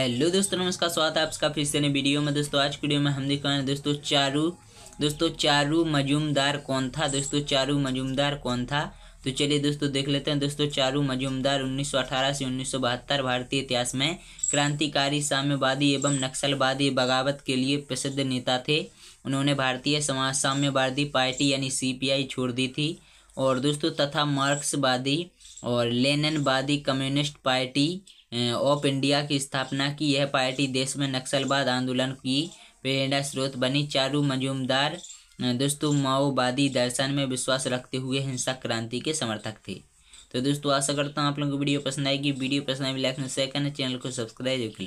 hello दोस्तों नमस्कार स्वागत है आपका फिर से नए वीडियो में दोस्तों आज की वीडियो में हम देख रहे दोस्तों चारू दोस्तों चारू मजूमदार कौन था दोस्तों चारू मजूमदार कौन था तो चलिए दोस्तों देख लेते हैं दोस्तों चारू मजूमदार 1918 से 1972 भारतीय इतिहास में क्रांतिकारी साम्यवादी एवं नक्सलवादी बगावत के लिए प्रसिद्ध नेता थे उन्होंने भारतीय समाज साम्यवादी पार्टी यानी सी छोड़ दी थी और दोस्तों तथा मार्क्सवादी और लेननवादी कम्युनिस्ट पार्टी ऑफ इंडिया की स्थापना की यह पार्टी देश में नक्सलवाद आंदोलन की प्रेरणा स्रोत बनी चारू मजूमदार दोस्तों माओवादी दर्शन में विश्वास रखते हुए हिंसा क्रांति के समर्थक थे तो दोस्तों आशा करता हूँ आप लोगों को वीडियो पसंद आएगी वीडियो पसंद आए तो लाइक शेयर करना चैनल को सब्सक्राइब